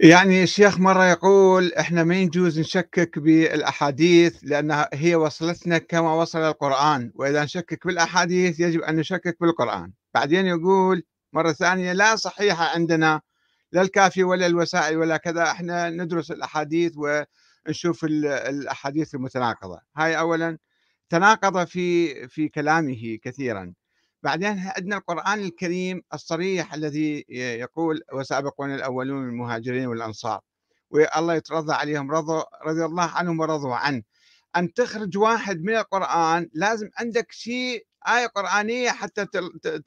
يعني الشيخ مرة يقول احنا ما يجوز نشكك بالاحاديث لانها هي وصلتنا كما وصل القرآن واذا نشكك بالاحاديث يجب ان نشكك بالقرآن بعدين يقول مرة ثانية لا صحيحة عندنا لا الكافي ولا الوسائل ولا كذا احنا ندرس الاحاديث ونشوف الاحاديث المتناقضة هاي اولا تناقض في في كلامه كثيرا بعدين عندنا القرآن الكريم الصريح الذي يقول وسابقون الأولون من المهاجرين والأنصار والله يترضى عليهم رضوا رضي الله عنهم ورضوا عنه أن تخرج واحد من القرآن لازم عندك شيء آية قرآنية حتى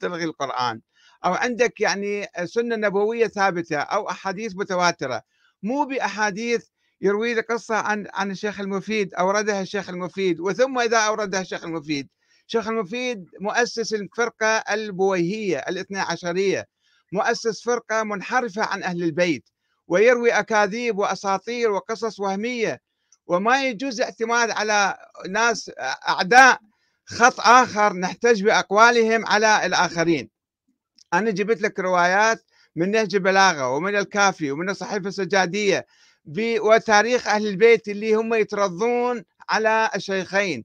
تلغي القرآن أو عندك يعني سنة نبوية ثابتة أو أحاديث متواترة مو بأحاديث يروي لك قصة عن عن الشيخ المفيد أوردها الشيخ المفيد وثم إذا أوردها الشيخ المفيد شيخ المفيد مؤسس الفرقة البويهية الاثنى عشرية مؤسس فرقة منحرفة عن أهل البيت ويروي أكاذيب وأساطير وقصص وهمية وما يجوز الاعتماد على ناس أعداء خط آخر نحتج بأقوالهم على الآخرين أنا جبت لك روايات من نهج البلاغة ومن الكافي ومن الصحيفة السجادية وتاريخ أهل البيت اللي هم يترضون على الشيخين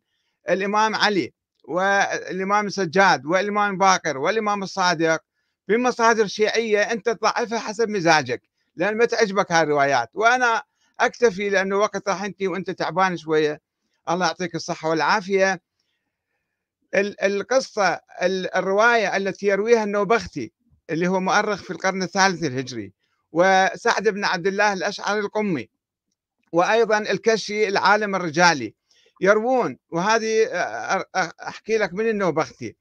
الإمام علي والإمام سجاد والإمام باقر والإمام الصادق في مصادر شيعية أنت تضعفها حسب مزاجك لأن ما تعجبك هالروايات وأنا أكتفي لأنه وقت راح أنت وأنت تعبان شوية الله يعطيك الصحة والعافية القصة الرواية التي يرويها النوبختي اللي هو مؤرخ في القرن الثالث الهجري وسعد بن عبد الله الأشعري القمي وأيضا الكشي العالم الرجالي يروون وهذه أحكي لك من النوبختي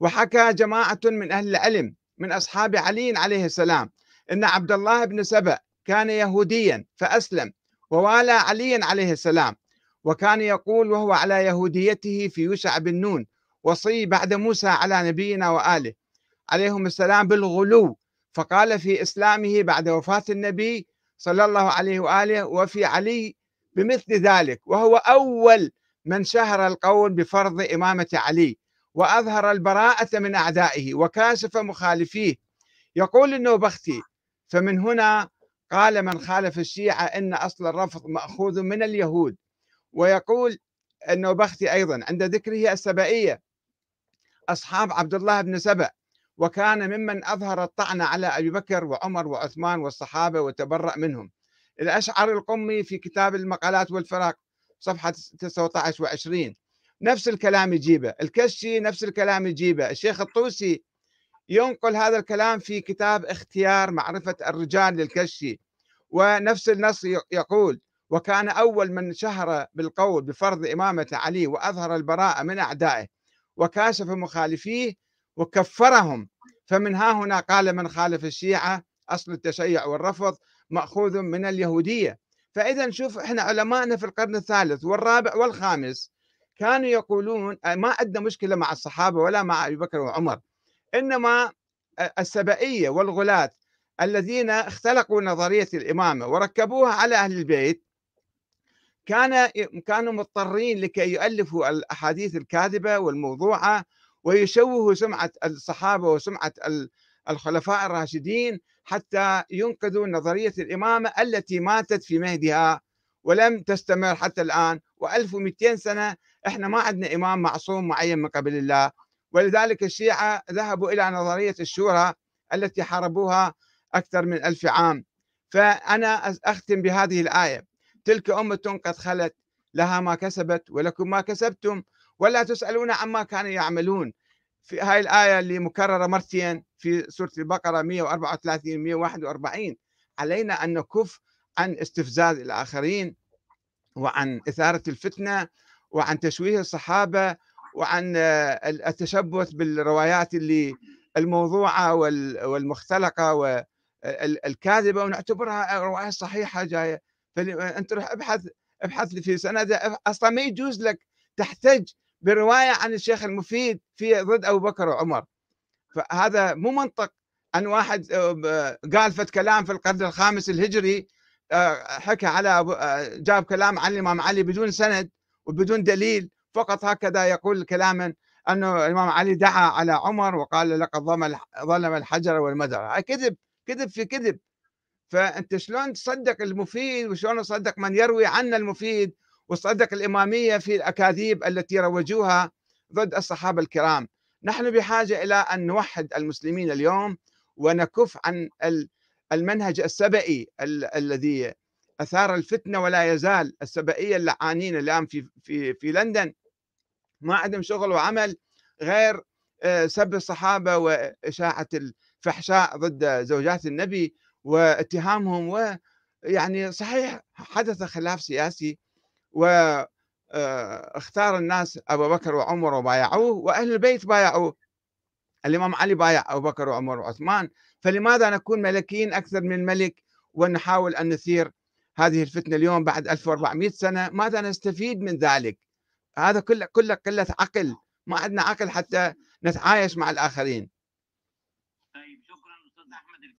وحكى جماعة من أهل العلم من أصحاب علي عليه السلام أن عبد الله بن سبأ كان يهوديا فأسلم ووالى علي عليه السلام وكان يقول وهو على يهوديته في يوشع بن نون وصي بعد موسى على نبينا وآله عليهم السلام بالغلو فقال في إسلامه بعد وفاة النبي صلى الله عليه وآله وفي علي بمثل ذلك وهو أول من شهر القول بفرض إمامة علي وأظهر البراءة من أعدائه وكاشف مخالفيه يقول النوبختي فمن هنا قال من خالف الشيعة إن أصل الرفض مأخوذ من اليهود ويقول النوبختي أيضا عند ذكره السبائية أصحاب عبد الله بن سبأ وكان ممن أظهر الطعن على أبي بكر وعمر وعثمان والصحابة وتبرأ منهم الأشعر القمي في كتاب المقالات والفراق صفحة 19 و20 نفس الكلام يجيبه الكشي نفس الكلام يجيبه الشيخ الطوسي ينقل هذا الكلام في كتاب اختيار معرفة الرجال للكشي ونفس النص يقول وكان أول من شهر بالقول بفرض إمامة علي وأظهر البراءة من أعدائه وكاشف مخالفيه وكفرهم فمن ها هنا قال من خالف الشيعة أصل التشيع والرفض مأخوذ من اليهودية فإذا نشوف إحنا علمائنا في القرن الثالث والرابع والخامس كانوا يقولون آه، ما عندنا مشكلة مع الصحابة ولا مع أبي بكر وعمر إنما آه، السبئية والغلاة الذين اختلقوا نظرية الإمامة وركبوها على أهل البيت كان كانوا مضطرين لكي يؤلفوا الأحاديث الكاذبة والموضوعة ويشوهوا سمعة الصحابة وسمعة الخلفاء الراشدين حتى ينقذوا نظرية الإمامة التي ماتت في مهدها ولم تستمر حتى الآن و1200 سنة إحنا ما عندنا إمام معصوم معين من قبل الله ولذلك الشيعة ذهبوا إلى نظرية الشورى التي حاربوها أكثر من ألف عام فأنا أختم بهذه الآية تلك أمة قد خلت لها ما كسبت ولكم ما كسبتم ولا تسألون عما كانوا يعملون في هاي الآية اللي مكررة مرتين في سورة البقرة 134 141 علينا أن نكف عن استفزاز الآخرين وعن إثارة الفتنة وعن تشويه الصحابة وعن آه، التشبث بالروايات اللي الموضوعة والمختلقة والكاذبة ونعتبرها رواية صحيحة جاية فأنت روح ابحث ابحث في سنده أصلا ما يجوز لك تحتج بروايه عن الشيخ المفيد في ضد ابو بكر وعمر فهذا مو منطق ان واحد آه، قال فت كلام في القرن الخامس الهجري آه، حكى على آه، جاب كلام عن الامام علي بدون سند وبدون دليل فقط هكذا يقول كلاما انه الامام علي دعا على عمر وقال لقد ظلم الحجر والمدر كذب كذب في كذب فانت شلون تصدق المفيد وشلون تصدق من يروي عنا المفيد وصدق الإمامية في الأكاذيب التي روجوها ضد الصحابة الكرام نحن بحاجة إلى أن نوحد المسلمين اليوم ونكف عن المنهج السبئي الذي أثار الفتنة ولا يزال السبئية اللعانين الآن في, في, في لندن ما عندهم شغل وعمل غير آه، سب الصحابة وإشاعة الفحشاء ضد زوجات النبي واتهامهم ويعني صحيح حدث خلاف سياسي واختار آه، الناس أبو بكر وعمر وبايعوه وأهل البيت بايعوه الإمام علي بايع أبو بكر وعمر وعثمان فلماذا نكون ملكيين أكثر من ملك ونحاول أن نثير هذه الفتنة اليوم بعد 1400 سنة ماذا نستفيد من ذلك هذا كله كله قلة عقل ما عندنا عقل حتى نتعايش مع الآخرين